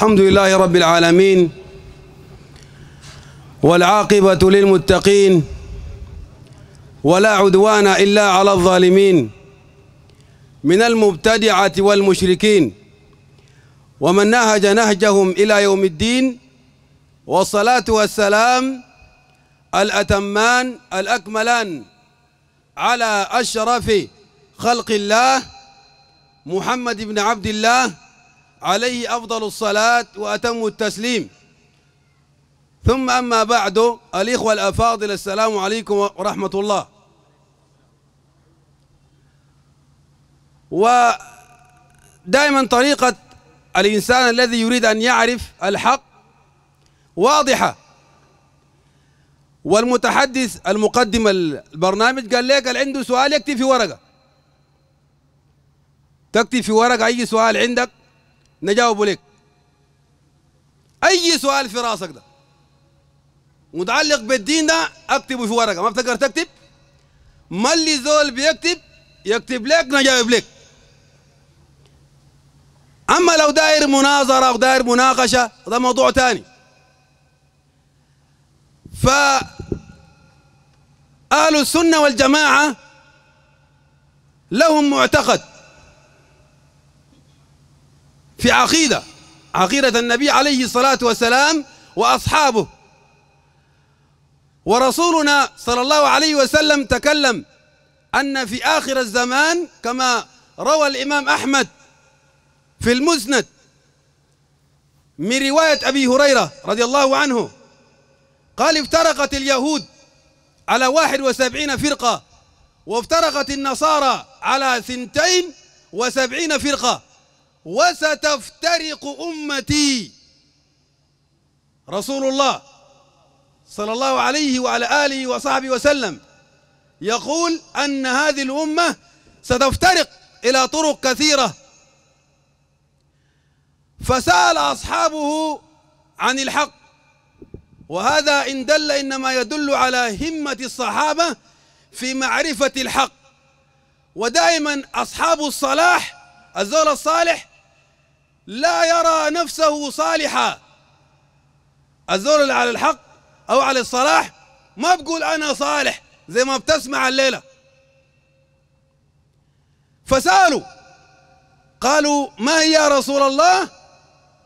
الحمد لله رب العالمين والعاقبة للمتقين ولا عدوان إلا على الظالمين من المبتدعة والمشركين ومن نهج نهجهم إلى يوم الدين والصلاة والسلام الأتمان الأكملان على أشرف خلق الله محمد بن عبد الله عليه أفضل الصلاة وأتم التسليم ثم أما بعد الإخوة الأفاضل السلام عليكم ورحمة الله ودائما طريقة الإنسان الذي يريد أن يعرف الحق واضحة والمتحدث المقدم البرنامج قال لك قال عنده سؤال يكتب في ورقة تكتب في ورقة أي سؤال عندك نجاوبه لك اي سؤال في راسك ده متعلق بالدين ده اكتبه في ورقه ما بتقدر تكتب ما اللي زول بيكتب يكتب لك نجاوب لك اما لو داير مناظره او داير مناقشه ده موضوع ثاني ف اهل السنه والجماعه لهم معتقد في عقيدة عقيدة النبي عليه الصلاة والسلام وأصحابه ورسولنا صلى الله عليه وسلم تكلم أن في آخر الزمان كما روى الإمام أحمد في المسند من رواية أبي هريرة رضي الله عنه قال افترقت اليهود على واحد وسبعين فرقة وافترقت النصارى على ثنتين وسبعين فرقة وستفترق أمتي رسول الله صلى الله عليه وعلى آله وصحبه وسلم يقول أن هذه الأمة ستفترق إلى طرق كثيرة فسأل أصحابه عن الحق وهذا إن دل إنما يدل على همة الصحابة في معرفة الحق ودائما أصحاب الصلاح الزول الصالح لا يرى نفسه صالحة الزول اللي على الحق أو على الصلاح ما بقول أنا صالح زي ما بتسمع الليلة فسألوا قالوا ما هي يا رسول الله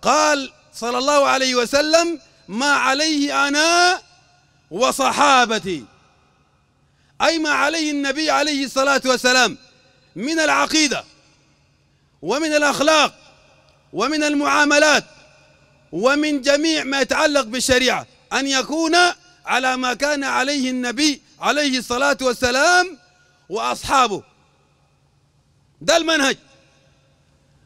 قال صلى الله عليه وسلم ما عليه أنا وصحابتي أي ما عليه النبي عليه الصلاة والسلام من العقيدة ومن الأخلاق ومن المعاملات ومن جميع ما يتعلق بالشريعة أن يكون على ما كان عليه النبي عليه الصلاة والسلام وأصحابه ده المنهج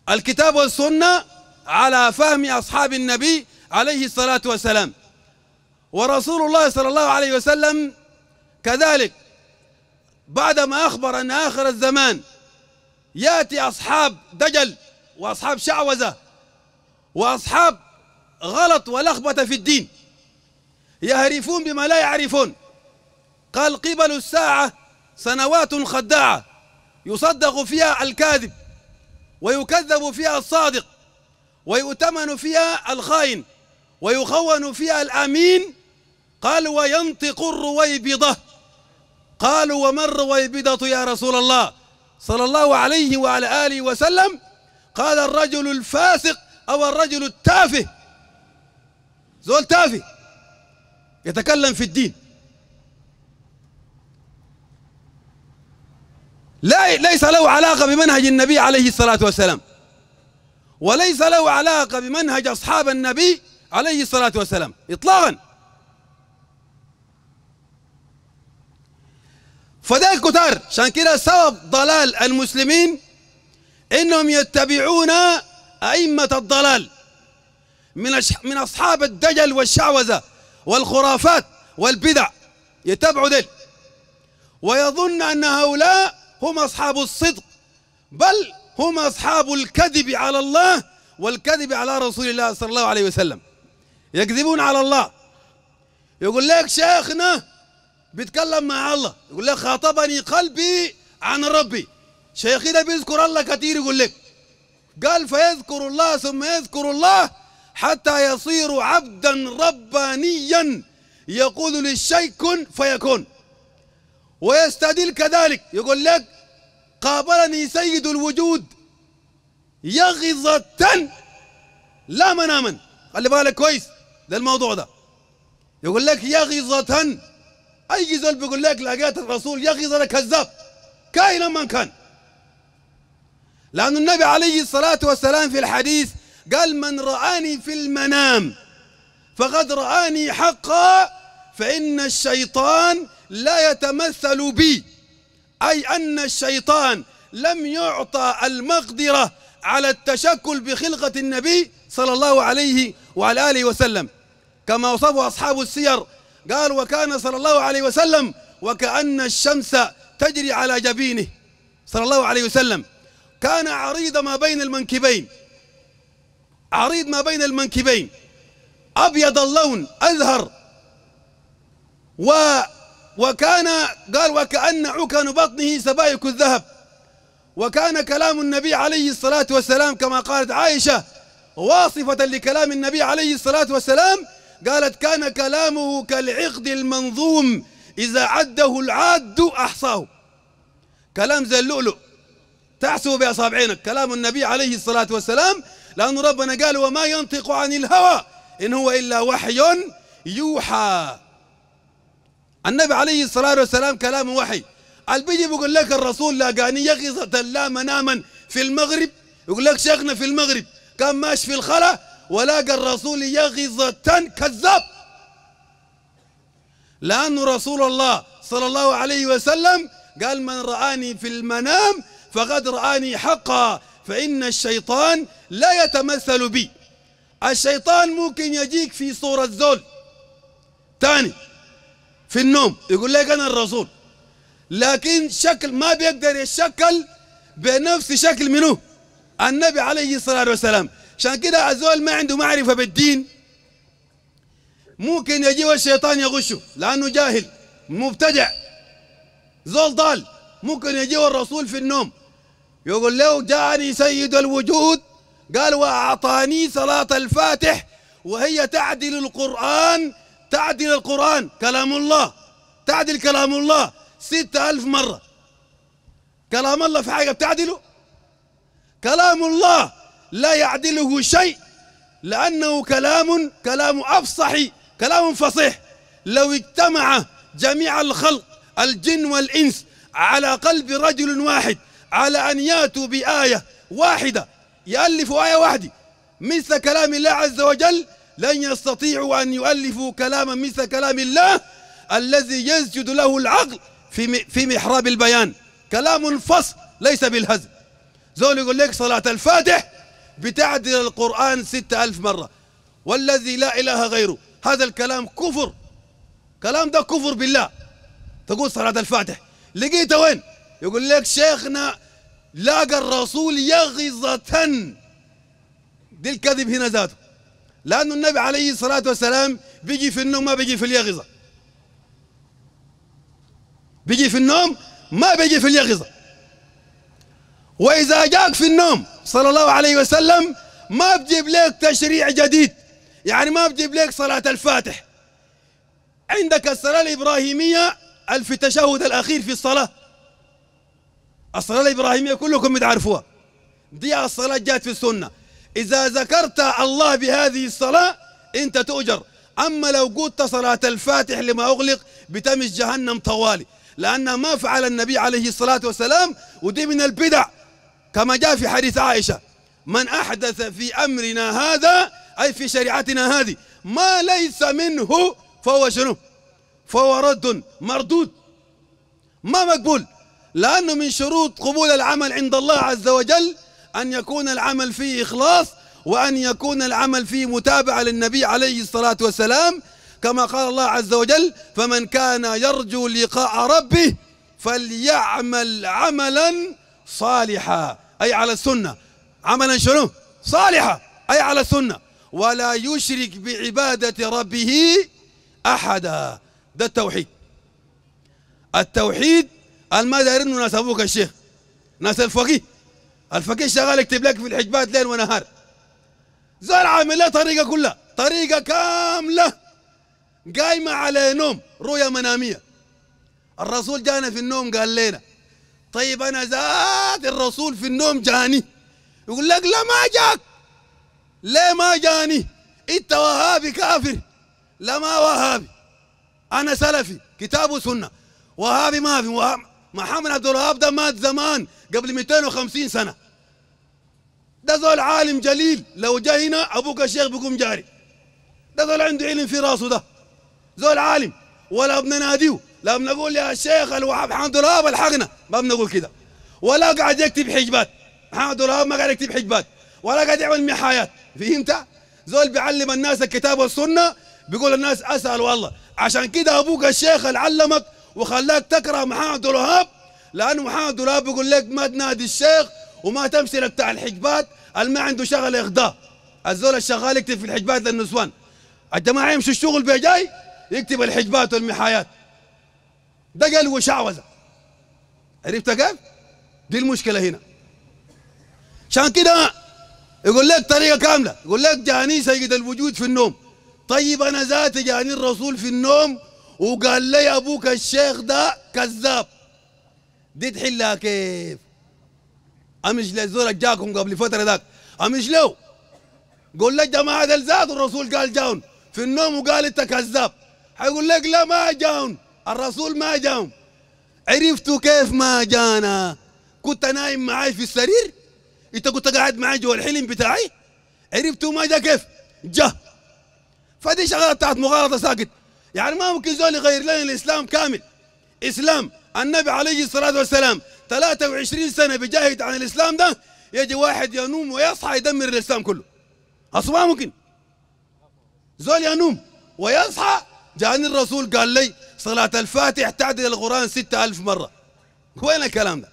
الكتاب والسنة على فهم أصحاب النبي عليه الصلاة والسلام ورسول الله صلى الله عليه وسلم كذلك بعدما أخبر أن آخر الزمان يأتي أصحاب دجل وأصحاب شعوذة وأصحاب غلط ولخبطة في الدين يهرفون بما لا يعرفون قال قبل الساعة سنوات خداعة يصدق فيها الكاذب ويكذب فيها الصادق ويؤتمن فيها الخائن ويخون فيها الأمين قال وينطق الرويبضة قالوا وما الرويبضة يا رسول الله صلى الله عليه وعلى آله وسلم قال الرجل الفاسق أو الرجل التافه زول تافه يتكلم في الدين لا ليس له علاقة بمنهج النبي عليه الصلاة والسلام وليس له علاقة بمنهج أصحاب النبي عليه الصلاة والسلام إطلاقا فذلك كتار عشان كده سبب ضلال المسلمين انهم يتبعون ائمه الضلال من من اصحاب الدجل والشعوذه والخرافات والبدع يتبعوا ذل ويظن ان هؤلاء هم اصحاب الصدق بل هم اصحاب الكذب على الله والكذب على رسول الله صلى الله عليه وسلم يكذبون على الله يقول لك شيخنا بيتكلم مع الله يقول لك خاطبني قلبي عن ربي شيخي ده بيذكر الله كثير يقول لك قال فيذكر الله ثم يذكر الله حتى يصير عبدا ربانيا يقول للشيء كن فيكون ويستدل كذلك يقول لك قابلني سيد الوجود يغظة لا مناما خلي بالك كويس للموضوع ده يقول لك يغظة اي زول بيقول لك لقيت الرسول يغظة كذاب كائنا من كان لأن النبي عليه الصلاة والسلام في الحديث قال من رآني في المنام فقد رآني حقا فإن الشيطان لا يتمثل بي أي أن الشيطان لم يعطى المقدرة على التشكل بخلقة النبي صلى الله عليه وعلى آله وسلم كما وصفه أصحاب السير قال وكان صلى الله عليه وسلم وكأن الشمس تجري على جبينه صلى الله عليه وسلم كان عريض ما بين المنكبين عريض ما بين المنكبين أبيض اللون أزهر و وكان قال وكأن عكن بطنه سبايك الذهب وكان كلام النبي عليه الصلاة والسلام كما قالت عائشة واصفة لكلام النبي عليه الصلاة والسلام قالت كان كلامه كالعقد المنظوم إذا عده العاد أحصاه كلام زي اللؤلؤ تحسب بأصابعينك كلام النبي عليه الصلاة والسلام لأن ربنا قال وما ينطق عن الهوى إن هو إلا وحي يوحى النبي عليه الصلاة والسلام كلام وحي قال بيجي بيقول لك الرسول لاقاني يقظة لا مناما في المغرب يقول لك شيخنا في المغرب كان ماشي في الخلا ولاقى الرسول يغظة كذاب لأن رسول الله صلى الله عليه وسلم قال من رآني في المنام فقد رآني حقا فإن الشيطان لا يتمثل بي الشيطان ممكن يجيك في صورة ذل تاني في النوم يقول لك أنا الرسول لكن شكل ما بيقدر يتشكل بنفس شكل منه النبي عليه الصلاة والسلام عشان كده الزول ما عنده معرفة بالدين ممكن يجيه الشيطان يغشه لأنه جاهل مبتدع زول ضال ممكن يجيه الرسول في النوم يقول له جاني سيد الوجود قال وأعطاني صلاة الفاتح وهي تعدل القرآن تعدل القرآن كلام الله تعدل كلام الله ستة ألف مرة كلام الله في حاجة بتعدله كلام الله لا يعدله شيء لأنه كلام كلام أفصح كلام فصيح لو اجتمع جميع الخلق الجن والإنس على قلب رجل واحد على أن يأتوا بآية واحدة يألفوا آية واحدة مثل كلام الله عز وجل لن يستطيعوا أن يؤلفوا كلاما مثل كلام الله الذي يسجد له العقل في في محراب البيان كلام فصل ليس بالهزل زول يقول لك صلاة الفاتح بتعدل القرآن ستة ألف مرة والذي لا إله غيره هذا الكلام كفر كلام ده كفر بالله تقول صلاة الفاتح لقيته وين يقول لك شيخنا لاقى الرسول يغظة دي الكذب هنا ذاته لأنه النبي عليه الصلاة والسلام بيجي في النوم ما بيجي في اليغظة بيجي في النوم ما بيجي في اليغظة وإذا جاك في النوم صلى الله عليه وسلم ما بجيب لك تشريع جديد يعني ما بجيب لك صلاة الفاتح عندك الصلاة الإبراهيمية في التشهد الأخير في الصلاة الصلاة الإبراهيمية كلكم بتعرفوها دي الصلاة جات في السنة إذا ذكرت الله بهذه الصلاة أنت تؤجر أما لو قلت صلاة الفاتح لما أغلق بتمش جهنم طوالي لأن ما فعل النبي عليه الصلاة والسلام ودي من البدع كما جاء في حديث عائشة من أحدث في أمرنا هذا أي في شريعتنا هذه ما ليس منه فهو شنو فهو رد مردود ما مقبول لأنه من شروط قبول العمل عند الله عز وجل أن يكون العمل فيه إخلاص وأن يكون العمل فيه متابعة للنبي عليه الصلاة والسلام كما قال الله عز وجل فمن كان يرجو لقاء ربه فليعمل عملا صالحا أي على السنة عملا شنو صالحا أي على السنة ولا يشرك بعبادة ربه أحدا ده التوحيد التوحيد ما دايرين ناس ابوك الشيخ ناس الفقيه الفقيه شغال يكتب لك في الحجبات ليل ونهار زرع عامل له طريقه كلها طريقه كامله قايمه على نوم رؤيا مناميه الرسول جانا في النوم قال لنا طيب انا زاد الرسول في النوم جاني يقول لك لا ما جاك ليه ما جاني انت وهابي كافر لا ما وهابي انا سلفي كتاب وسنه وهابي ما في وهابي محمد عبد الوهاب ده مات زمان قبل 250 سنه ده زول عالم جليل لو جاء هنا ابوك الشيخ بيقوم جاري ده زول عنده علم في راسه ده زول عالم ولا بنناديه لا بنقول يا شيخ الوهاب محمد الوهاب الحقنا ما بنقول كده ولا قاعد يكتب حجبات محمد الوهاب ما قاعد يكتب حجبات ولا قاعد يعمل محايات فهمت؟ زول بيعلم الناس الكتاب والسنه بيقول الناس اسال والله عشان كده ابوك الشيخ اللي علمك وخلاك تكره محمد الوهاب لأن محمد الوهاب يقول لك ما تنادي الشيخ وما تمشي بتاع الحجبات اللي ما عنده شغل يخضاه الزول الشغال يكتب في الحجبات للنسوان الجماعة يمشي الشغل جاي يكتب الحجبات والمحايات ده قال وشعوذة عرفت كيف؟ دي المشكلة هنا عشان كده يقول لك طريقة كاملة يقول لك جاني سيد الوجود في النوم طيب أنا ذاتي جاني الرسول في النوم وقال لي ابوك الشيخ ده كذاب دي تحلها كيف امش للزول جاكم قبل فتره ذاك امش له قول لك ده ما عدل الرسول قال جاون في النوم وقال انت كذاب حيقول لك لا ما جاون الرسول ما جاون عرفتوا كيف ما جانا كنت نايم معاي في السرير انت كنت قاعد معاي جوا الحلم بتاعي عرفتوا ما جا كيف جا فدي شغله بتاعت مغالطه ساكت يعني ما ممكن زول يغير لنا الإسلام كامل إسلام النبي عليه الصلاة والسلام 23 سنة بجاهد عن الإسلام ده يجي واحد ينوم ويصحى يدمر الإسلام كله أصلا ما ممكن زول ينوم ويصحى جاني الرسول قال لي صلاة الفاتح تعدل القرآن ستة ألف مرة وين الكلام ده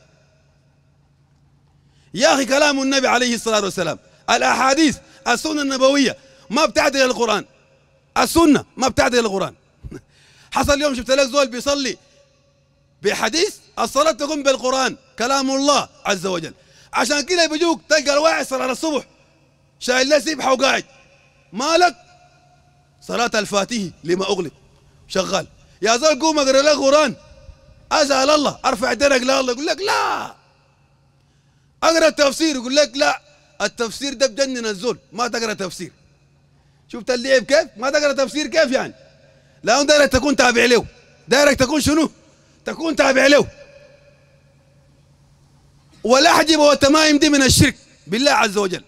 يا أخي كلام النبي عليه الصلاة والسلام الأحاديث السنة النبوية ما بتعدل القرآن السنة ما بتعدل القرآن حصل يوم شفت لك زول بيصلي بحديث الصلاة تقوم بالقرآن كلام الله عز وجل عشان كده بيجوك تلقى الواحد صلاة الصبح شايل له سبحة وقاعد مالك صلاة الفاتحة لما أغلق شغال يا زول قوم اقرا لك قرآن أسأل الله أرفع درك لا الله يقول لك لا أقرأ التفسير يقول لك لا التفسير ده بجنن الزول ما تقرأ تفسير شفت اللعب كيف ما تقرأ تفسير كيف يعني لأنه دايرك تكون تابع له دايرك تكون شنو تكون تابع له والاحجب والتمائم دي من الشرك بالله عز وجل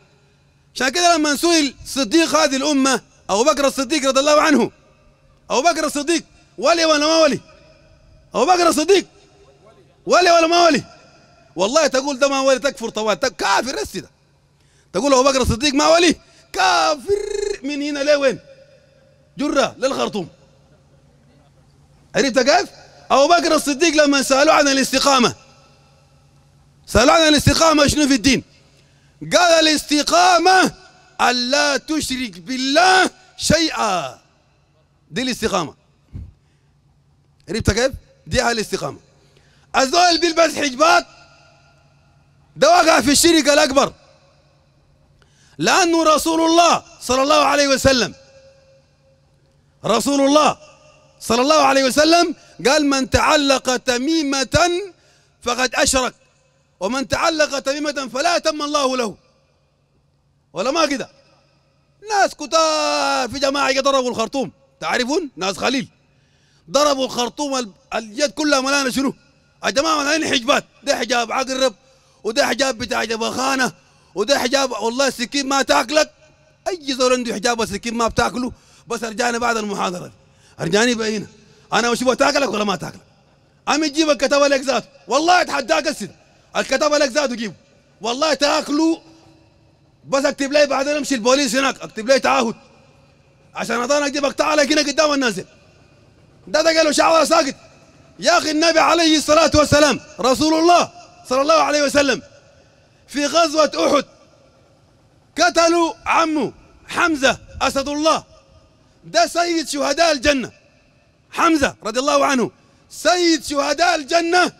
عشان كده لما سئل صديق هذه الأمة أبو بكر الصديق رضي الله عنه أبو بكر الصديق ولي ولا ما ولي أبو بكر الصديق ولي ولا ما ولي والله تقول ده ما ولي تكفر طوال كافر هسه ده تقول أبو بكر الصديق ما ولي كافر من هنا لوين جرة للخرطوم عرفت كيف؟ أبو بكر الصديق لما سألوه عن الاستقامة سألوه عن الاستقامة شنو في الدين؟ قال الاستقامة ألا تشرك بالله شيئا دي الاستقامة عرفت كيف؟ دي الاستقامة الزول بيلبس حجبات ده وقع في الشرك الأكبر لأنه رسول الله صلى الله عليه وسلم رسول الله صلى الله عليه وسلم قال من تعلق تميمة فقد أشرك ومن تعلق تميمة فلا تم الله له ولا ما كده ناس كتار في جماعة ضربوا الخرطوم تعرفون ناس خليل ضربوا الخرطوم اليد كلها ملانة شنو الجماعة ملانة حجبات ده حجاب عقرب وده حجاب بتاع جبخانة وده حجاب والله السكين ما تاكلك اي زول عنده حجاب السكين ما بتاكله بس رجعنا بعد المحاضرة أرجاني بقى هنا انا وش تاكلك ولا ما تاكلك عم تجيب الكتابه لك ذات والله اتحداك السد الكتابه لك ذات جيبه والله تاكله بس اكتب لي بعدين امشي البوليس هناك اكتب لي تعاهد عشان أكتب اجيبك لك هنا قدام النازل ده ده قالوا شعور ساكت يا اخي النبي عليه الصلاه والسلام رسول الله صلى الله عليه وسلم في غزوه احد قتلوا عمه حمزه اسد الله ده سيد شهداء الجنة حمزة رضي الله عنه سيد شهداء الجنة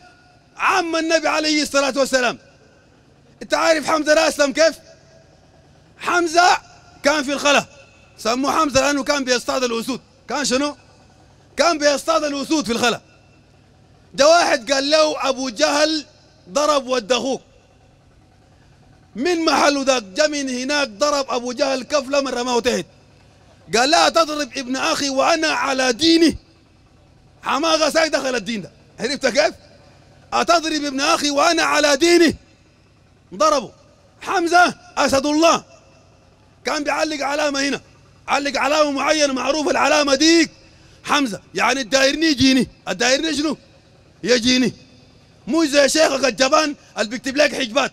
عم النبي عليه الصلاة والسلام انت عارف حمزة لا أسلم كيف حمزة كان في الخلا سموه حمزة لأنه كان بيصطاد الأسود كان شنو كان بيصطاد الأسود في الخلا ده واحد قال له أبو جهل ضرب ودخوك من محله ذاك جا من هناك ضرب أبو جهل كفلة من رماه تحت قال لا تضرب ابن اخي وانا على ديني حماقه ساي دخل الدين ده عرفت كيف؟ اتضرب ابن اخي وانا على ديني ضربوا حمزه اسد الله كان بيعلق علامه هنا علق علامه معينه معروفه العلامه ديك حمزه يعني الدايرني يجيني الدايرني شنو؟ يجيني مو زي شيخك الجبان اللي بيكتب لك حجبات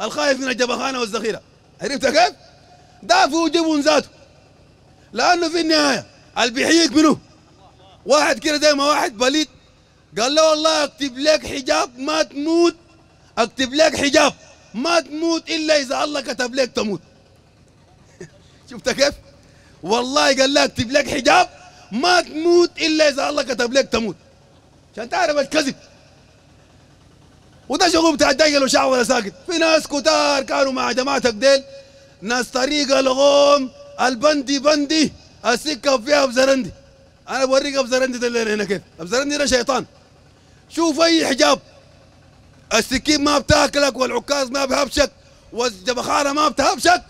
الخايف من الجبخانه والذخيره عرفت كيف؟ ده في ذاته لانه في النهايه اللي بيحييك منه واحد كده زي ما واحد بليد قال له والله اكتب لك حجاب ما تموت اكتب لك حجاب ما تموت الا اذا الله كتب لك تموت شفت كيف والله قال لك اكتب لك حجاب ما تموت الا اذا الله كتب لك تموت عشان تعرف الكذب وده شغل بتاع الدجل وشعب ولا ساكت في ناس كتار كانوا مع جماعتك ديل ناس طريقه لغوم البندي بندي السكه فيها ابزرندي انا بوريك ابزرندي اللي هنا كيف ابزرندي ده شيطان شوف اي حجاب السكين ما بتاكلك والعكاز ما بهبشك والجبخارة ما بتهبشك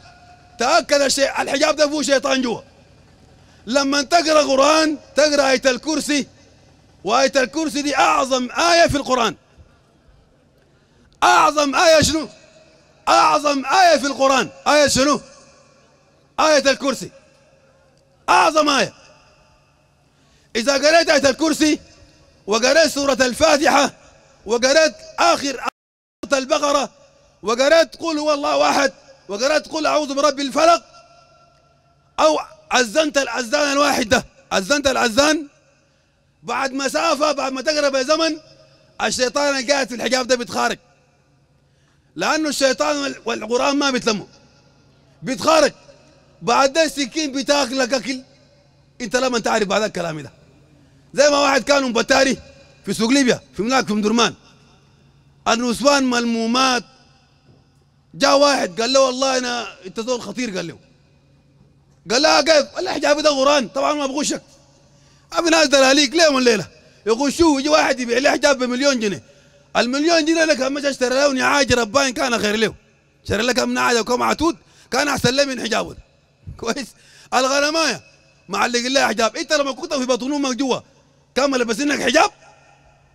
تاكل الشيء الحجاب ده فيه شيطان جوا لما تقرا قران تقرا ايه الكرسي وايه الكرسي دي اعظم ايه في القران اعظم ايه شنو اعظم ايه في القران ايه شنو آية الكرسي أعظم آية إذا قرأت آية الكرسي وقرأت سورة الفاتحة وقرأت آخر سورة آية البقرة وقرأت قل هو الله واحد وقرأت قل أعوذ برب الفلق أو أذنت الأذان الواحدة عزنت أذنت الأذان بعد مسافة بعد ما تقرب زمن الشيطان قاعد في الحجاب ده بيتخارج لأنه الشيطان والقرآن ما بيتلموا بيتخارج بعد السكين بتاكلك اكل انت لما تعرف بعد الكلام ده زي ما واحد كان بتاري في سوق ليبيا في هناك في مدرمان النسوان ملمومات جاء واحد قال له والله انا انت زول خطير قال له قال له آه، كيف؟ الحجاب ده غران طبعا ما بغشك ابي ناس دلاليك ليه من ليله يغشوه يجي واحد يبيع له حجاب بمليون جنيه المليون جنيه لك ما اشتري له نعاج ربان كان خير له شري لك كم نعاج وكم عتود كان احسن له من حجابه كويس الغرمايه معلق لها حجاب انت لما كنت في بطن امك جوا كان ملبسينك حجاب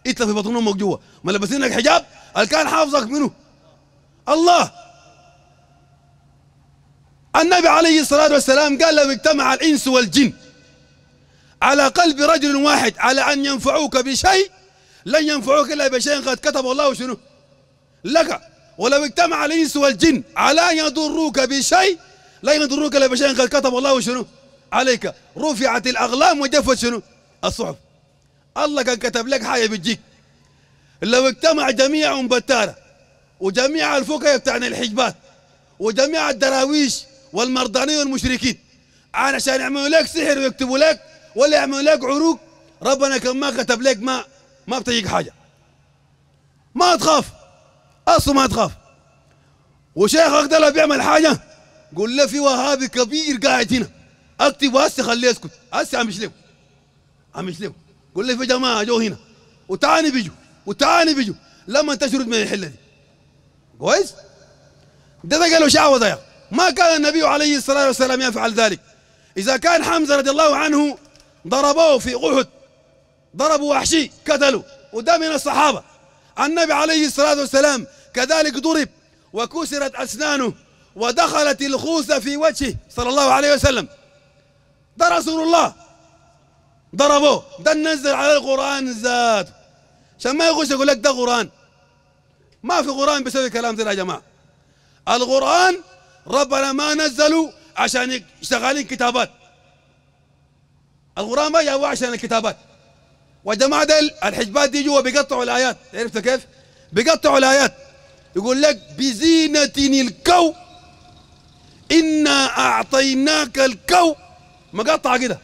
انت في بطن امك جوا ملبسينك حجاب الكان كان حافظك منه الله النبي عليه الصلاه والسلام قال لو اجتمع الانس والجن على قلب رجل واحد على ان ينفعوك بشيء لن ينفعوك الا بشيء قد كتب الله شنو لك ولو اجتمع الانس والجن على ان يضروك بشيء لا يضروك الا بشيء قد كتب الله شنو عليك رفعت الاقلام وجفت شنو الصحف الله كان كتب لك حاجه بتجيك لو اجتمع جميع ام بتاره وجميع الفقهاء بتاعنا الحجبات وجميع الدراويش والمرضانيين والمشركين علشان يعملوا لك سحر ويكتبوا لك ولا يعملوا لك عروق ربنا كان ما كتب لك ما ما بتجيك حاجه ما تخاف اصلا ما تخاف وشيخك ده لو بيعمل حاجه قول له في وهابي كبير قاعد هنا اكتب هسه خليه يسكت هسه عم يشلبه عم يشلبه قول له في جماعه جو هنا وتعاني بيجوا وتعاني بيجوا لما تشرد من الحله دي كويس ده ده قالوا شعوذه يا ما كان النبي عليه الصلاه والسلام يفعل ذلك اذا كان حمزه رضي الله عنه ضربوه في احد ضربوا وحشي قتلوا وده من الصحابه النبي عليه الصلاه والسلام كذلك ضرب وكسرت اسنانه ودخلت الخوذة في وجهه صلى الله عليه وسلم ده رسول الله ضربوه ده نزل على القرآن زاد عشان ما يخش يقول لك ده قرآن ما في قرآن بيسوي كلام ده يا جماعة القرآن ربنا ما نزله عشان شغالين كتابات القرآن ما جاء عشان الكتابات والجماعة ده الحجبات دي جوا بيقطعوا الآيات عرفت كيف؟ بيقطعوا الآيات يقول لك بزينة الكون إنا أعطيناك الكو مقطع كده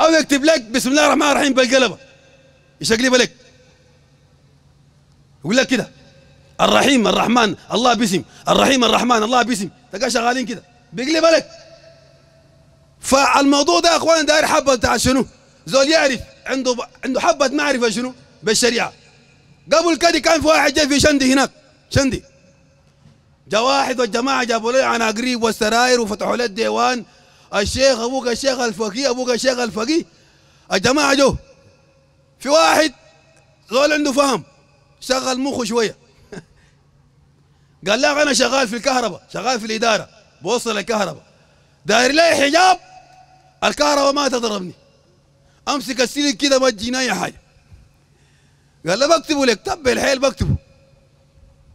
أو يكتب لك بسم الله الرحمن الرحيم بالقلبة يشقلب لك يقول لك كده الرحيم الرحمن الله باسم الرحيم الرحمن الله باسم تلقاه شغالين كده بيقلب لك فالموضوع ده يا اخوان داير حبه بتاع شنو؟ زول يعرف عنده ب... عنده حبه معرفه شنو؟ بالشريعه قبل كده كان في واحد جاي في شندي هناك شندي جا واحد والجماعه جابوا لي عناقريب والسراير وفتحوا لي الديوان الشيخ ابوك الشيخ الفقيه ابوك الشيخ الفقيه الجماعه جو في واحد ذول عنده فهم شغل مخه شويه قال لا انا شغال في الكهرباء شغال في الاداره بوصل الكهرباء داير لي حجاب الكهرباء ما تضربني امسك السلك كده ما تجيني اي حاجه قال له بكتبه لك طب الحيل بكتبه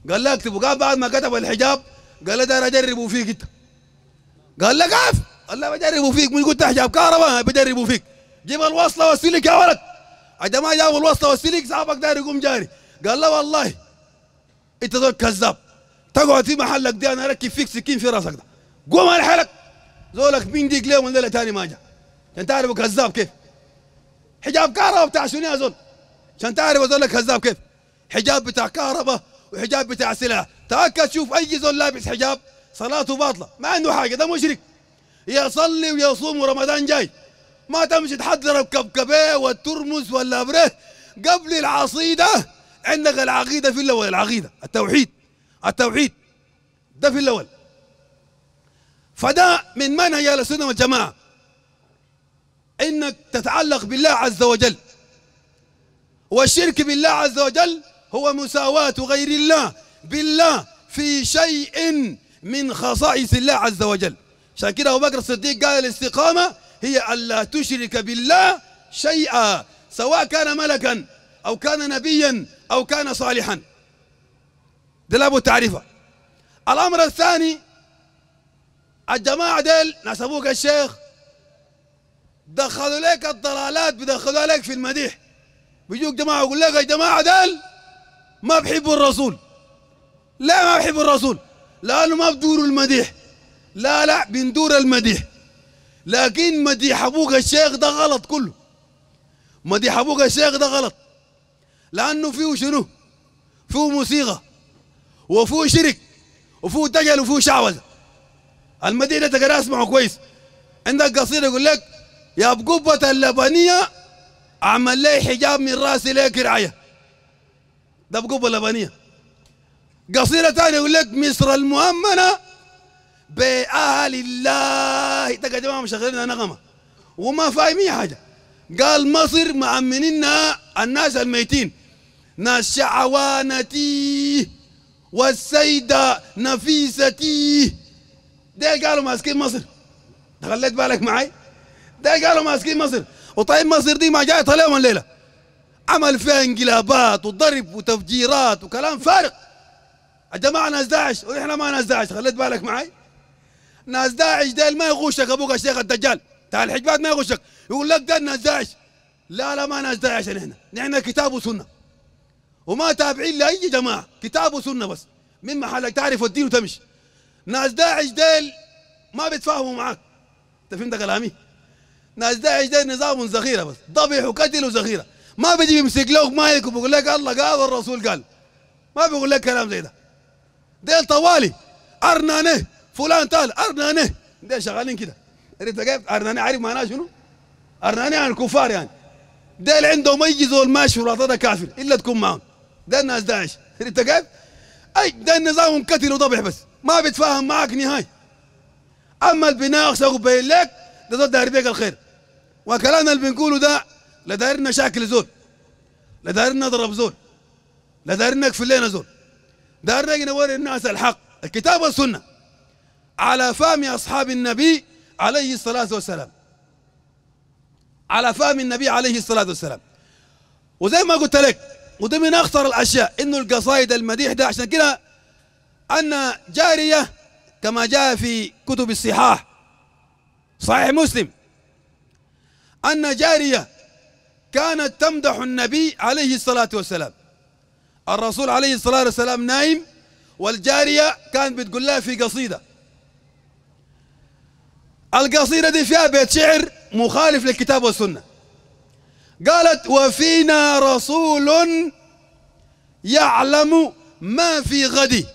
قال له اكتبوا قال بعد ما كتب الحجاب قال له ده اجربه فيك انت قال له كيف؟ قال له بجربه فيك من قلت حجاب كهرباء بجربه فيك جيب الوصله والسلك يا ولد عاد ما جابوا الوصله والسلك صاحبك داير يقوم جاري قال له والله انت زول كذاب تقعد في محلك دي انا اركب فيك سكين في راسك ده قوم على حالك زولك مين ديك ليه ولا تاني ما جا عشان تعرفوا كذاب كيف حجاب كهرباء بتاع شنو يا زول عشان تعرفوا زولك كذاب كيف حجاب بتاع كهرباء وحجاب بتاع سلاح تاكد شوف اي زول لابس حجاب صلاته باطله ما عنده حاجه ده مشرك يصلي ويصوم ورمضان جاي ما تمشي تحضر الكبكبيه والترمس ولا بره قبل العصيده عندك العقيده في الاول العقيده التوحيد التوحيد ده في الاول فده من منهج اهل السنه والجماعه انك تتعلق بالله عز وجل والشرك بالله عز وجل هو مساواة غير الله بالله في شيء من خصائص الله عز وجل عشان كده أبو بكر الصديق قال الاستقامة هي ألا تشرك بالله شيئا سواء كان ملكا أو كان نبيا أو كان صالحا ده لابد تعرفه الأمر الثاني الجماعة ديل أبوك الشيخ دخلوا لك الضلالات بدخلوا لك في المديح بيجوك جماعة يقول لك يا جماعة ديل ما بحبوا الرسول لا ما بحبوا الرسول لأنه ما بدوروا المديح لا لا بندور المديح لكن مديح أبوك الشيخ ده غلط كله مديح أبوك الشيخ ده غلط لأنه فيه شنو فيه موسيقى وفيه شرك وفيه دجل وفيه شعوذة المدينة تقدر اسمعه كويس عندك قصيدة يقول لك يا بقبة اللبنية عمل لي حجاب من راسي لك رعايه ده بقبة لبنية قصيدة ثانية يقول لك مصر المؤمنة بأهل الله تلقى جماعة مشغلينها نغمة وما فاهمين حاجة قال مصر معمنينها الناس الميتين ناس شعوانتي والسيدة نفيستي ده قالوا ماسكين مصر خليت بالك معي ده قالوا ماسكين مصر وطيب مصر دي ما جاية من الليله عمل فيها انقلابات وضرب وتفجيرات وكلام فارغ الجماعه ناس داعش ونحن ما ناس داعش خليت بالك معي ناس داعش ديل ما يغوشك ابوك الشيخ الدجال تاع الحجبات ما يغوشك يقول لك ده ناس داعش لا لا ما ناس داعش نحن نحن كتاب وسنه وما تابعين لاي جماعه كتاب وسنه بس من محلك تعرف الدين وتمشي ناس داعش ديل ما بيتفاهموا معاك انت فهمت كلامي ناس داعش ديل نظام ذخيره بس ضبح وقتل وذخيره ما بيجي بيمسك لوك مايك وبيقول لك الله قال والرسول قال ما بيقول لك كلام زي ده ديل طوالي ارنانه فلان تال ارنانه ديل شغالين كده انت كيف ارنانه عارف معناه شنو؟ ارنانه يعني الكفار يعني ديل عندهم اي زول ماشي وراطه كافر الا تكون معهم ده الناس داعش انت كيف؟ اي ده النظام قتل وضبح بس ما بيتفاهم معك نهائي اما البناء بيناقشك وبين لك ده داير الخير وكلامنا اللي بنقوله ده لا داير شاكل زول لا داير ضرب زول لا داير قفلنا زول داير نوري الناس الحق الكتاب والسنه على فهم اصحاب النبي عليه الصلاه والسلام على فهم النبي عليه الصلاه والسلام وزي ما قلت لك وده من اخطر الاشياء انه القصائد المديح ده عشان كده ان جاريه كما جاء في كتب الصحاح صحيح مسلم ان جاريه كانت تمدح النبي عليه الصلاة والسلام الرسول عليه الصلاة والسلام نايم والجارية كانت بتقول لها في قصيدة القصيدة دي فيها بيت شعر مخالف للكتاب والسنة قالت وفينا رسول يعلم ما في غدي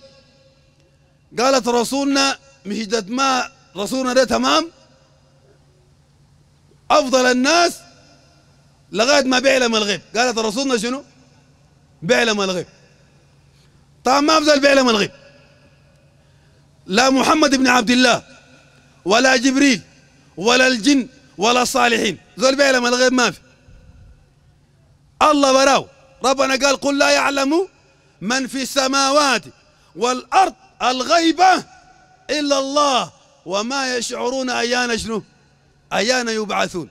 قالت رسولنا مش ما رسولنا ده تمام أفضل الناس لغايه ما بيعلم الغيب قالت رسولنا شنو؟ بيعلم الغيب طبعا ما بزال بيعلم الغيب لا محمد بن عبد الله ولا جبريل ولا الجن ولا الصالحين زول بيعلم الغيب ما في الله براو ربنا قال قل لا يعلم من في السماوات والارض الغيبه الا الله وما يشعرون ايان شنو ايان يبعثون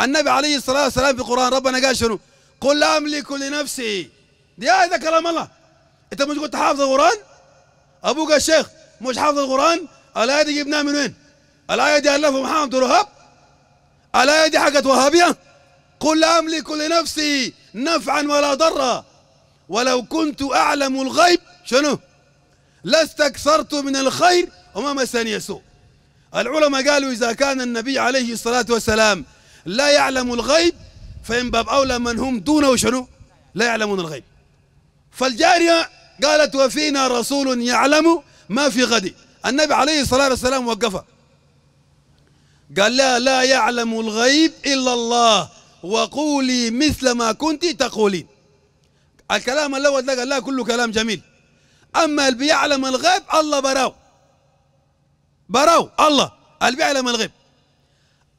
النبي عليه الصلاة والسلام في القرآن ربنا قال شنو قل لا أملك لنفسي دي آية كلام الله أنت مش كنت حافظ القرآن أبوك الشيخ مش حافظ القرآن الآية دي جبناها من وين الآية دي ألفها محمد عبد الوهاب الآية دي حقت وهابية قل لا أملك لنفسي نفعا ولا ضرا ولو كنت أعلم الغيب شنو لاستكثرت من الخير وما مسني سوء العلماء قالوا إذا كان النبي عليه الصلاة والسلام لا يعلم الغيب فإن باب أولى من هم دونه شنو لا يعلمون الغيب فالجارية قالت وفينا رسول يعلم ما في غد النبي عليه الصلاة والسلام وقفها قال لا لا يعلم الغيب إلا الله وقولي مثل ما كنت تقولين الكلام الأول ده قال لا كله كلام جميل أما اللي بيعلم الغيب الله براو براو الله اللي بيعلم الغيب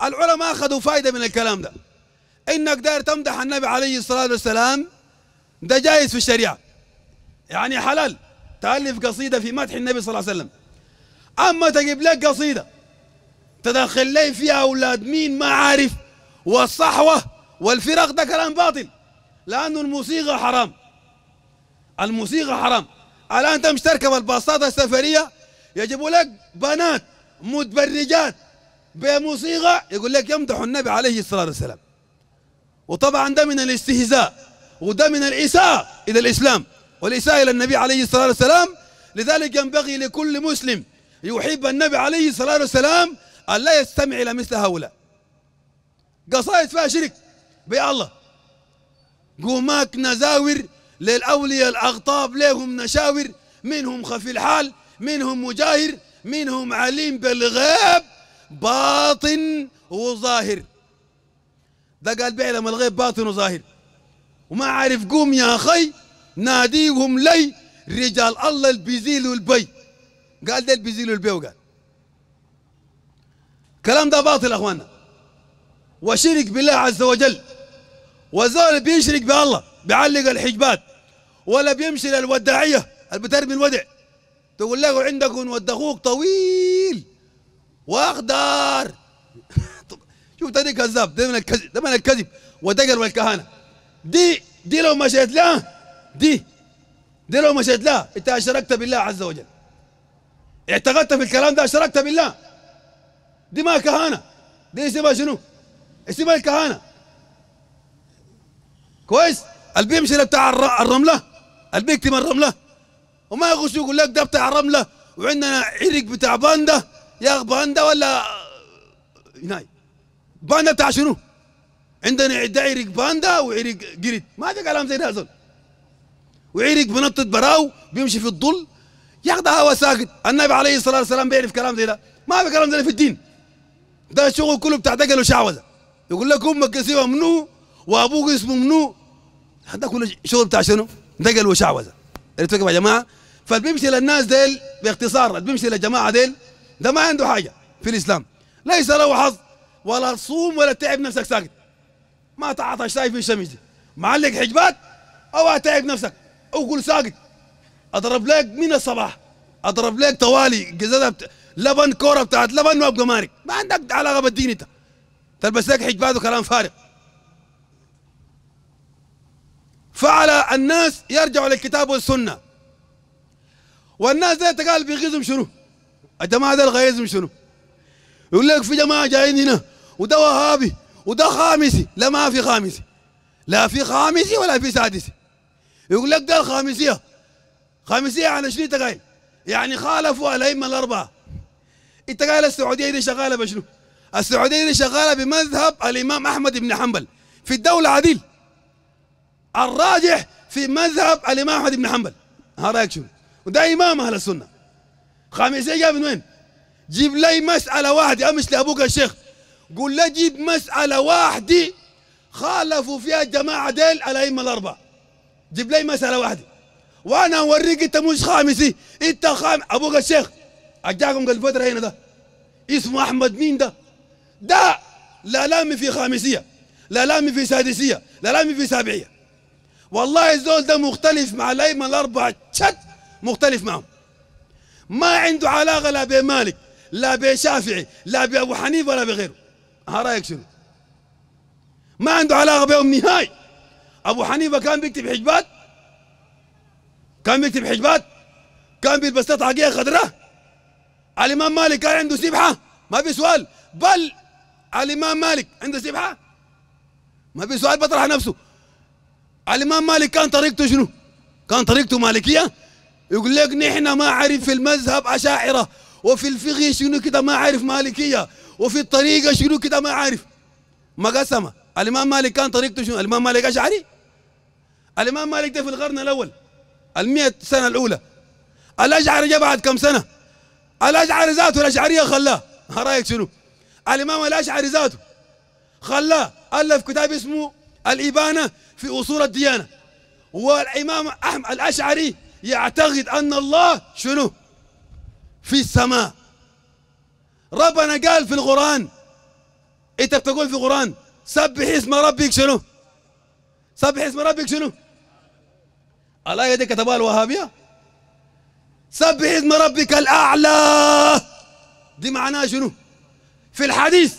العلماء أخذوا فايدة من الكلام ده إنك داير تمدح النبي عليه الصلاة والسلام ده جائز في الشريعة يعني حلال تألف قصيدة في مدح النبي صلى الله عليه وسلم أما تجيب لك قصيدة تدخل لي فيها أولاد مين ما عارف والصحوة والفرق ده كلام باطل لأنه الموسيقى حرام الموسيقى حرام الآن تمشي تركب الباصات السفرية يجيبوا لك بنات متبرجات بمصيغه يقول لك يمدح النبي عليه الصلاه والسلام وطبعا ده من الاستهزاء وده من الاساءه الى الاسلام والاساءه الى النبي عليه الصلاه والسلام لذلك ينبغي لكل مسلم يحب النبي عليه الصلاه والسلام ان لا يستمع الى مثل هؤلاء قصائد فيها شرك بيا الله قوماك نزاور للاولياء الاغطاب لهم نشاور منهم خفي الحال منهم مجاهر منهم عليم بالغيب باطن وظاهر ده قال بيعلم الغيب باطن وظاهر وما عارف قوم يا اخي ناديهم لي رجال الله البيزيل والبي قال ده البيزيل والبي وقال كلام ده باطل اخواننا وشرك بالله عز وجل وزال بيشرك بالله بيعلق الحجبات ولا بيمشي للوداعيه اللي بترمي الودع تقول له عندكم ود اخوك طويل واخضر شوف تاني كذاب ده من الكذب ده من الكذب والدجل والكهنه دي دي لو مشيت لها دي دي لو مشيت لها انت اشركت بالله عز وجل اعتقدت في الكلام ده اشركت بالله دي ما كهانه دي اسمها شنو؟ اسمها الكهانه كويس؟ اللي بيمشي بتاع الرمله اللي بيكتم الرمله وما يخش يقول لك ده بتاع الرمله وعندنا عرق بتاع باندا يا باندا ولا هناي باندا بتاع شنو؟ عندنا عريق باندا وعريق جريد ما في كلام زي ده هذول وعريق بنطط براو بيمشي في الظل ياخذ هوا ساكت النبي عليه الصلاه والسلام بيعرف كلام زي ده ما في كلام زي ده في الدين ده الشغل كله بتاع دقل وشعوذه يقول لك امك اسمها منو وابوك اسمه منو هذا كله شغل بتاع شنو؟ دقل وشعوذه يا جماعه فبيمشي للناس ديل باختصار بيمشي للجماعه ديل ده ما عنده حاجة في الإسلام ليس له حظ ولا تصوم ولا تعب نفسك ساكت ما تعطش شايف في الشمس دي معلق حجبات أو تعب نفسك أو قول ساكت أضرب لك من الصباح أضرب لك طوالي جزازة بت... لبن كورة بتاعت لبن وأبقى مارك ما عندك علاقة بالدين أنت تلبس لك حجبات وكلام فارغ فعلى الناس يرجعوا للكتاب والسنة والناس دي تقال بيغيظهم شنو؟ الجماعه ده الغيظ شنو؟ يقول لك في جماعه جايين هنا وده وهابي وده خامسي لا ما في خامسي لا في خامسي ولا في سادسي يقول لك ده الخامسيه خامسيه على يعني شنو انت قايل؟ يعني خالفوا الائمه الاربعه انت قايل السعوديه دي شغاله بشنو؟ السعوديه دي شغاله بمذهب الامام احمد بن حنبل في الدوله عديل الراجح في مذهب الامام احمد بن حنبل ها رايك شنو؟ وده امام اهل السنه خامسية جاب من وين؟ جيب لي مسألة واحدة أمس لأبوك الشيخ قول له جيب مسألة واحدة خالفوا فيها الجماعة ديل الأئمة الأربعة جيب لي مسألة واحدة وأنا أوريك أنت مش خامسي أنت خام أبوك الشيخ أجاكم قبل فترة هنا ده اسمه أحمد مين ده؟ ده لا لامي في خامسية لا لامي في سادسية لا لامي في سابعية والله الزول ده مختلف مع الأئمة الأربعة شت مختلف معهم ما عنده علاقة لا بمالك لا بشافعي لا بأبو حنيفة ولا بغيره ها رأيك شنو ما عنده علاقة بهم نهائي أبو حنيفة كان بيكتب حجبات كان بيكتب حجبات كان بيلبس طاقية خضراء الإمام مالك كان عنده سبحة ما في سؤال بل الإمام مالك عنده سبحة ما في سؤال بطرح نفسه الإمام مالك كان طريقته شنو كان طريقته مالكية يقول لك نحن ما عارف في المذهب أشاعرة وفي الفقه شنو كده ما عارف مالكية وفي الطريقة شنو كده ما عارف مقسمة الإمام مالك كان طريقته شنو الإمام مالك أشعري الإمام مالك ده في القرن الأول المئة سنة الأولى الأشعري جاء بعد كم سنة الأشعري ذاته الأشعرية خلاه رأيك شنو الإمام الأشعري ذاته خلاه ألف كتاب اسمه الإبانة في أصول الديانة والإمام أحمد الأشعري يعتقد أن الله شنو في السماء ربنا قال في القرآن أنت بتقول في القرآن سبح اسم ربك شنو سبح اسم ربك شنو الآية دي كتبها الوهابية سبح اسم ربك الأعلى دي معناها شنو في الحديث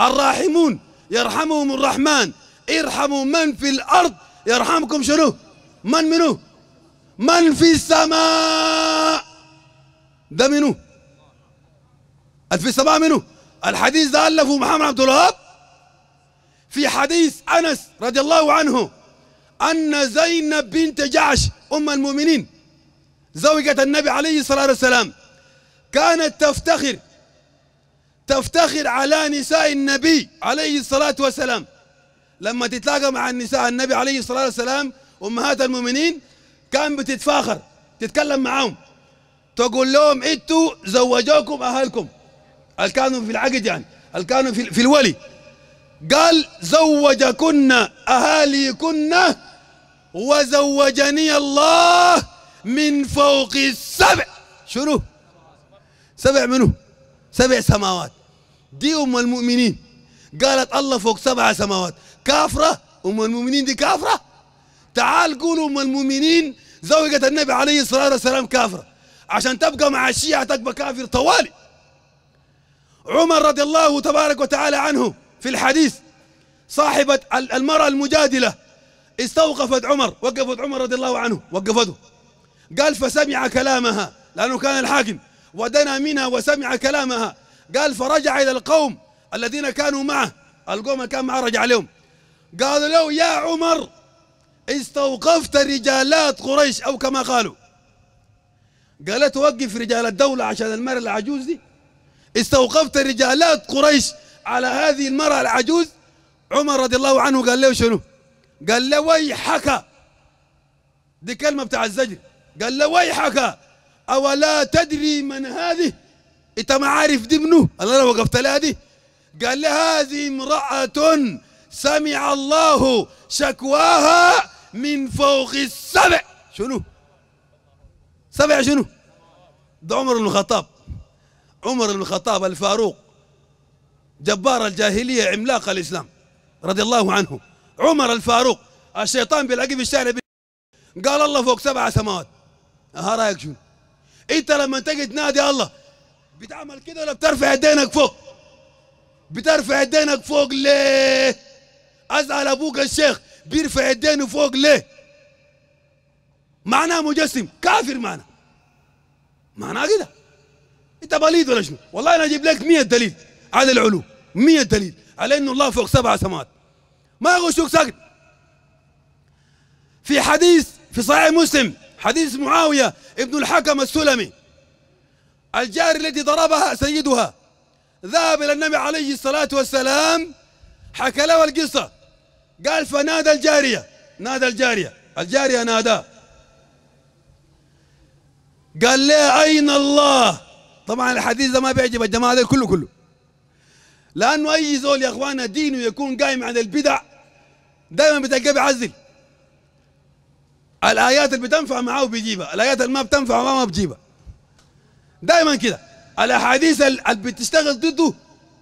الراحمون يرحمهم الرحمن ارحموا من في الأرض يرحمكم شنو من منو من في السماء ده منو في السماء منو الحديث ده ألفه محمد عبد الوهاب في حديث أنس رضي الله عنه أن زينب بنت جعش أم المؤمنين زوجة النبي عليه الصلاة والسلام كانت تفتخر تفتخر على نساء النبي عليه الصلاة والسلام لما تتلاقى مع النساء النبي عليه الصلاة والسلام أمهات المؤمنين كان بتتفاخر تتكلم معاهم تقول لهم انتوا زوجوكم اهلكم اللي كانوا في العقد يعني اللي كانوا في, في الولي قال زوجكن اهاليكن وزوجني الله من فوق السبع شنو سبع منه سبع سماوات دي ام المؤمنين قالت الله فوق سبع سماوات كافره ام المؤمنين دي كافره تعال قولوا أم المؤمنين زوجة النبي عليه الصلاة والسلام كافرة عشان تبقى مع الشيعة تبقى كافر طوالي عمر رضي الله تبارك وتعالى عنه في الحديث صاحبة المرأة المجادلة استوقفت عمر وقفت عمر رضي الله عنه وقفته قال فسمع كلامها لأنه كان الحاكم ودنا منها وسمع كلامها قال فرجع إلى القوم الذين كانوا معه القوم كان معه رجع لهم قالوا له يا عمر استوقفت رجالات قريش أو كما قالوا قالت وقف رجال الدولة عشان المرأة العجوز دي استوقفت رجالات قريش على هذه المرأة العجوز عمر رضي الله عنه قال له شنو قال له ويحك دي كلمة بتاع الزجر قال له ويحك أولا تدري من هذه انت ما عارف دي منو انا وقفت لها دي قال له هذه امرأة سمع الله شكواها من فوق السبع شنو سبع شنو ده عمر بن الخطاب عمر بن الخطاب الفاروق جبار الجاهلية عملاق الإسلام رضي الله عنه عمر الفاروق الشيطان بالعقب في الشارع قال الله فوق سبع سماوات ها رايك شنو انت لما تجي تنادي الله بتعمل كده ولا بترفع يدينك فوق بترفع يدينك فوق ليه اسال ابوك الشيخ بيرفع يدينه فوق ليه معناه مجسم كافر معنا معناه كده انت بليد ولا شنو والله انا اجيب لك 100 دليل على العلو 100 دليل على انه الله فوق سبع سماوات ما يغشوك ساكت في حديث في صحيح مسلم حديث معاويه ابن الحكم السلمي الجار التي ضربها سيدها ذهب الى النبي عليه الصلاه والسلام حكى له القصه قال فنادى الجارية نادى الجارية الجارية نادى قال لي أين الله طبعا الحديث ده ما بيعجب الجماعة ده كله كله لأنه أي زول يا أخوانا دينه يكون قايم على البدع دائما بتلقاه بيعزل الآيات اللي بتنفع معاه بيجيبها الآيات اللي ما بتنفع معاه ما بتجيبها دائما كده الأحاديث اللي بتشتغل ضده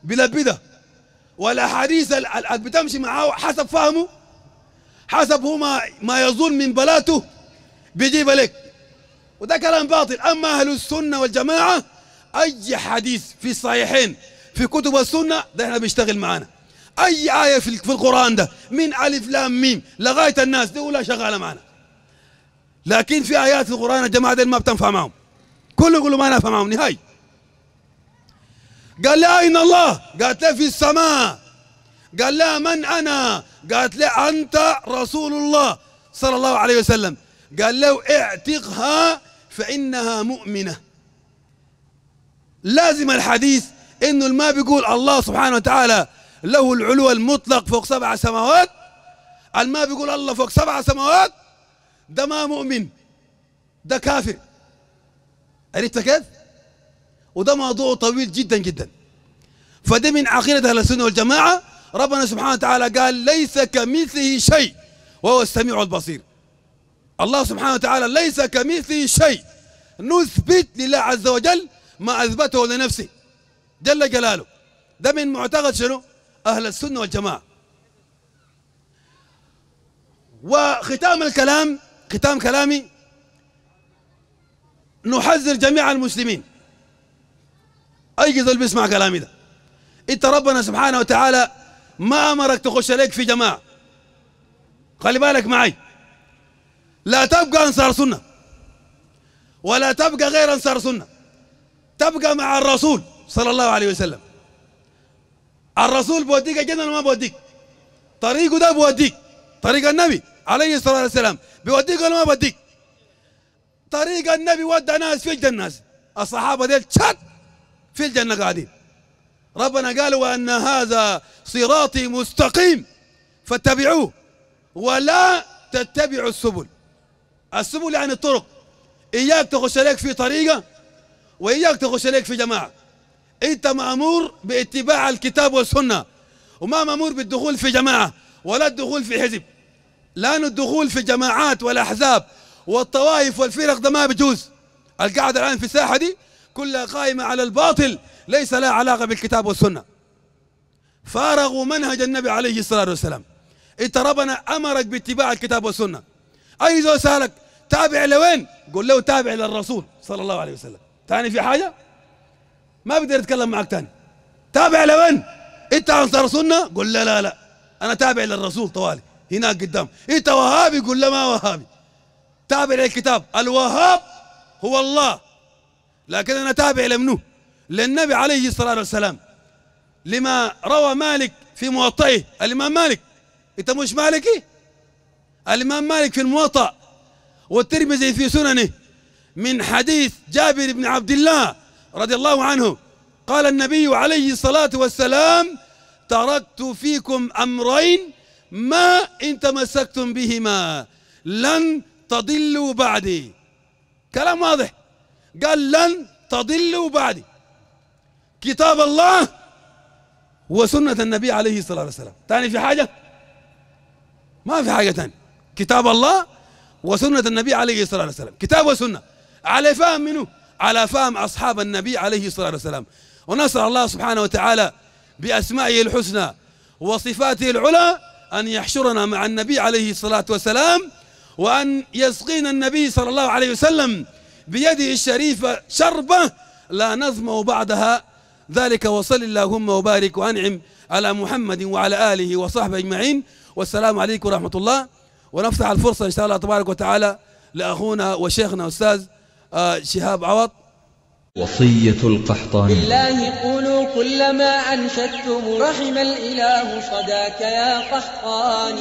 بيلبدها والاحاديث اللي بتمشي معاه حسب فهمه حسب هو ما, ما يظن من بلاته بيجيب لك وده كلام باطل اما اهل السنه والجماعه اي حديث في الصحيحين في كتب السنه ده احنا بيشتغل معانا اي ايه في القران ده من الف لام ميم لغايه الناس دي ولا شغاله معانا لكن في ايات في القران الجماعه دي ما بتنفع معهم كله يقولوا ما نفع معهم نهائي قال لها أين الله قالت له في السماء قال لها من أنا قالت له أنت رسول الله صلى الله عليه وسلم قال له اعتقها فإنها مؤمنة لازم الحديث انه ما بيقول الله سبحانه وتعالى له العلو المطلق فوق سبع سماوات ما بيقول الله فوق سبع سماوات ده ما مؤمن ده كافر عرفت كيف؟ وده موضوع طويل جدا جدا فده من عقيدة أهل السنة والجماعة ربنا سبحانه وتعالى قال ليس كمثله شيء وهو السميع البصير الله سبحانه وتعالى ليس كمثله شيء نثبت لله عز وجل ما أثبته لنفسه جل جلاله ده من معتقد شنو أهل السنة والجماعة وختام الكلام ختام كلامي نحذر جميع المسلمين اي جزء بيسمع كلامي ده انت ربنا سبحانه وتعالى ما امرك تخش عليك في جماعه خلي بالك معي لا تبقى انصار سنه ولا تبقى غير انصار سنه تبقى مع الرسول صلى الله عليه وسلم الرسول بوديك الجنه ولا ما بوديك طريقه ده بوديك طريق النبي عليه الصلاه والسلام بوديك ولا ما بوديك طريق النبي ودى ناس في الجنه الصحابه ديل شك في الجنة قاعدين ربنا قال وأن هذا صراطي مستقيم فاتبعوه ولا تتبعوا السبل السبل يعني الطرق إياك تخش عليك في طريقة وإياك تخش عليك في جماعة أنت مأمور باتباع الكتاب والسنة وما مأمور بالدخول في جماعة ولا الدخول في حزب لأن الدخول في الجماعات والأحزاب والطوائف والفرق ده ما بجوز القاعدة الآن في الساحة دي كلها قائمة على الباطل ليس لها علاقة بالكتاب والسنة فارغوا منهج النبي عليه الصلاة والسلام انت ربنا امرك باتباع الكتاب والسنة اي زول سألك تابع لوين قول له تابع للرسول صلى الله عليه وسلم ثاني في حاجة ما بقدر اتكلم معك ثاني تابع لوين انت انصار سنة قول لا لا لا انا تابع للرسول طوالي هناك قدام انت وهابي قول له ما وهابي تابع للكتاب الوهاب هو الله لكن أنا تابع لمنو للنبي عليه الصلاة والسلام لما روى مالك في موطئه الإمام مالك أنت مش مالكي الإمام مالك في الموطأ والترمذي في سننه من حديث جابر بن عبد الله رضي الله عنه قال النبي عليه الصلاة والسلام تركت فيكم أمرين ما إن تمسكتم بهما لن تضلوا بعدي كلام واضح قال لن تضلوا بعدي كتاب الله وسنة النبي عليه الصلاة والسلام تاني في حاجة ما في حاجة تاني كتاب الله وسنة النبي عليه الصلاة والسلام كتاب وسنة على فهم منه على فهم أصحاب النبي عليه الصلاة والسلام ونسأل الله سبحانه وتعالى بأسمائه الحسنى وصفاته العلى أن يحشرنا مع النبي عليه الصلاة والسلام وأن يسقينا النبي صلى الله عليه وسلم بيده الشريفة شربة لا نظمأ بعدها ذلك وصل اللهم وبارك وأنعم على محمد وعلى آله وصحبه أجمعين والسلام عليكم ورحمة الله ونفتح الفرصة إن شاء الله تبارك وتعالى لأخونا وشيخنا أستاذ آه، شهاب عوض وصية القحطاني لله قولوا كلما أنشدتم رحم الإله صداك يا قحطاني